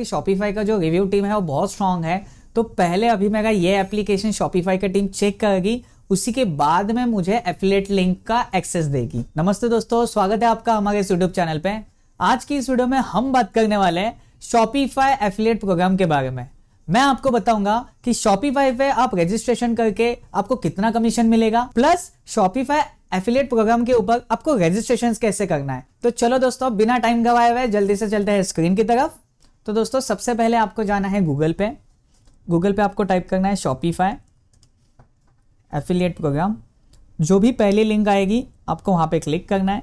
कि शॉपिफाई का जो रिव्यू टीम है वो बहुत स्ट्रांग है तो पहले अभी मैं ये एप्लीकेशन शॉपिफाई का टीम चेक करेगी उसी के बाद में मुझे एफिलेट लिंक का एक्सेस देगी नमस्ते दोस्तों स्वागत है आपका हमारे इस यूट्यूब चैनल पे आज की इस वीडियो में हम बात करने वाले हैं शॉपिफाई एफिलेट प्रोग्राम के बारे में मैं आपको बताऊंगा कि शॉपिफाई पे आप रजिस्ट्रेशन करके आपको कितना कमीशन मिलेगा प्लस शॉपिफाई एफिलेट प्रोग्राम के ऊपर आपको रजिस्ट्रेशन कैसे करना है तो चलो दोस्तों बिना टाइम गवाए हुए जल्दी से चलते हैं स्क्रीन की तरफ तो दोस्तों सबसे पहले आपको जाना है गूगल पे गूगल पे आपको टाइप करना है शॉपीफाई एफिलिएट प्रोग्राम जो भी पहली लिंक आएगी आपको वहाँ पे क्लिक करना है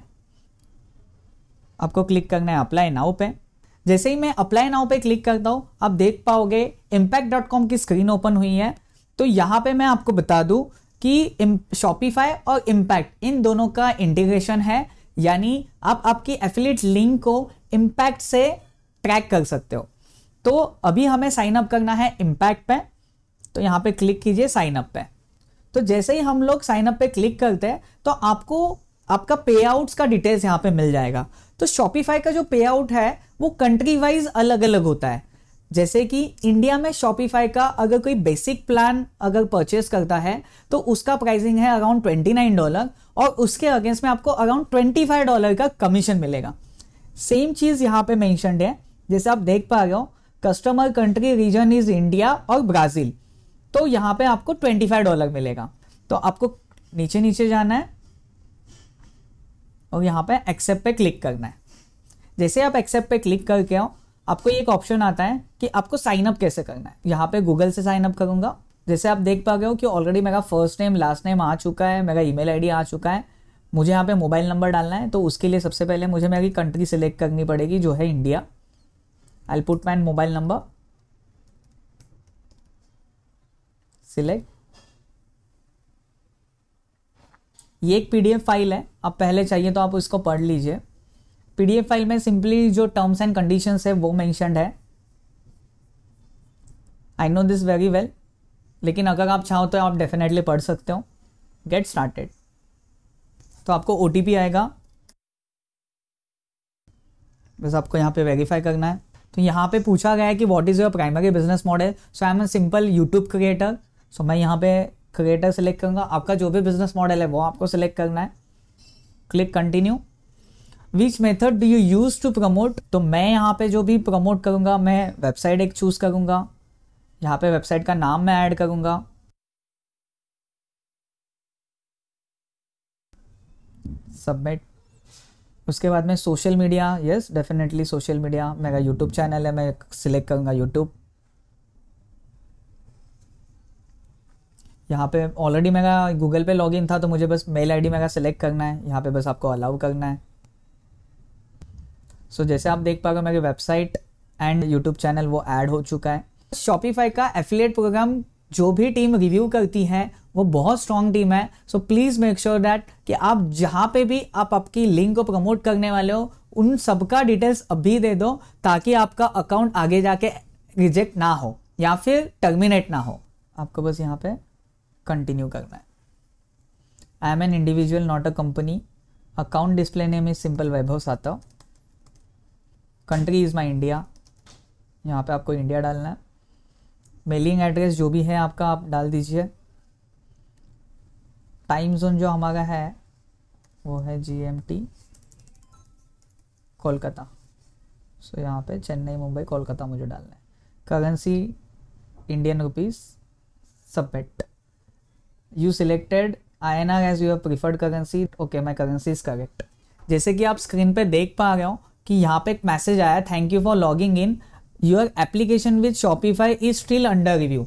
आपको क्लिक करना है अप्लाई नाउ पे जैसे ही मैं अप्लाई नाउ पे क्लिक करता हूँ आप देख पाओगे इम्पैक्ट डॉट कॉम की स्क्रीन ओपन हुई है तो यहाँ पे मैं आपको बता दूँ कि शॉपीफाई और इम्पैक्ट इन दोनों का इंटीग्रेशन है यानी आप आपकी एफिलेट लिंक को इम्पैक्ट से ट्रैक कर सकते हो तो अभी हमें साइन अप करना है इम्पैक्ट पे तो यहाँ पे क्लिक कीजिए साइन अप पे तो जैसे ही हम लोग साइन अप पे क्लिक करते हैं तो आपको आपका पे आउट्स का डिटेल्स यहाँ पे मिल जाएगा तो शॉपिफाई का जो पे आउट है वो कंट्री वाइज अलग अलग होता है जैसे कि इंडिया में शॉपिफाई का अगर कोई बेसिक प्लान अगर परचेस करता है तो उसका प्राइसिंग है अराउंड ट्वेंटी नाइन डॉलर और उसके अगेंस्ट में आपको अराउंड ट्वेंटी फाइव डॉलर का कमीशन मिलेगा सेम चीज़ यहाँ पे मैंशनड है जैसे आप देख पा रहे हो customer country region is India और ब्राज़ील तो यहां पे आपको ट्वेंटी फाइव डॉलर मिलेगा तो आपको नीचे नीचे जाना है और यहां पे एक्सेप्ट पे क्लिक करना है जैसे आप एक्सेप्ट पे क्लिक करके आओ आपको एक ऑप्शन आता है कि आपको साइन अप कैसे करना है यहां पे गूगल से साइन अप करूंगा जैसे आप देख पा रहे हो कि ऑलरेडी मेरा फर्स्ट नेम लास्ट नेम आ चुका है मेरा ईमेल आईडी आ चुका है मुझे यहाँ पे मोबाइल नंबर डालना है तो उसके लिए सबसे पहले मुझे मेरी कंट्री सिलेक्ट करनी पड़ेगी जो है India I'll put my mobile number select ये एक पीडीएफ फाइल है आप पहले चाहिए तो आप उसको पढ़ लीजिए पीडीएफ फाइल में सिंपली जो टर्म्स एंड कंडीशंस है वो मैंशनड है I know this very well लेकिन अगर आप चाहो तो आप डेफिनेटली पढ़ सकते हो गेट स्टार्टेड तो आपको ओ आएगा बस आपको यहाँ पे वेरीफाई करना है तो यहाँ पे पूछा गया है कि what is your primary business model so I am a simple YouTube creator so मैं यहाँ पे क्रिएटर सेलेक्ट करूँगा आपका जो भी बिजनेस मॉडल है वो आपको सेलेक्ट करना है click continue which method do you use to promote तो मैं यहाँ पे जो भी प्रमोट करूँगा मैं वेबसाइट एक चूज़ करूँगा यहाँ पे वेबसाइट का नाम मैं ऐड करूँगा सबमिट उसके बाद में social media yes definitely social media मेरा यूट्यूब चैनल है मैं सिलेक्ट करूँगा यूट्यूब यहाँ पे ऑलरेडी मेरा गूगल पे लॉग था तो मुझे बस मेल आईडी मेरा सिलेक्ट करना है यहाँ पे बस आपको अलाउ करना है सो so, जैसे आप देख पाओगे मेरी वेबसाइट एंड यूट्यूब चैनल वो ऐड हो चुका है शॉपिफाई का एफिलेट प्रोग्राम जो भी टीम रिव्यू करती है वो बहुत स्ट्रांग टीम है so please make sure that कि आप जहाँ पे भी आप आपकी लिंक को प्रमोट करने वाले हो उन सबका डिटेल्स अभी दे दो ताकि आपका अकाउंट आगे जाके रिजेक्ट ना हो या फिर टर्मिनेट ना हो आपको बस यहाँ पे कंटिन्यू करना है I am an individual not a company account display name is simple Vaibhav Satav country is my India यहाँ पे आपको इंडिया डालना है मेलिंग एड्रेस जो भी है आपका आप डाल दीजिए टाइम जोन जो हमारा है वो है जीएमटी कोलकाता सो so, यहाँ पे चेन्नई मुंबई कोलकाता मुझे डालना है currency Indian rupees submit you selected I N R as your preferred currency okay my currency is correct जैसे कि आप स्क्रीन पे देख पा रहे हो कि यहाँ पे एक मैसेज आया thank you for logging in your application with Shopify is still under review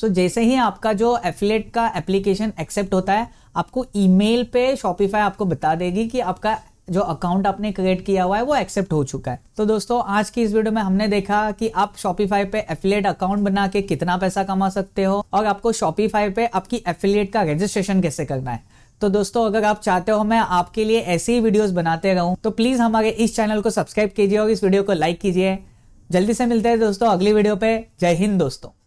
so जैसे ही आपका जो एफिलेट का एप्लीकेशन एक्सेप्ट होता है आपको ईमेल पे शॉपिफाई आपको बता देगी कि आपका जो अकाउंट आपने क्रिएट किया हुआ है वो एक्सेप्ट हो चुका है तो दोस्तों आज की इस वीडियो में हमने देखा कि आप शॉपिफाई पे एफिलेट अकाउंट बना के कितना पैसा कमा सकते हो और आपको शॉपिफाई पे आपकी एफिलेट का रजिस्ट्रेशन कैसे करना है तो दोस्तों अगर आप चाहते हो मैं आपके लिए ऐसी ही वीडियोस बनाते रहूं तो प्लीज हमारे इस चैनल को सब्सक्राइब कीजिए और इस वीडियो को लाइक कीजिए जल्दी से मिलते हैं दोस्तों अगली वीडियो पे जय हिंद दोस्तों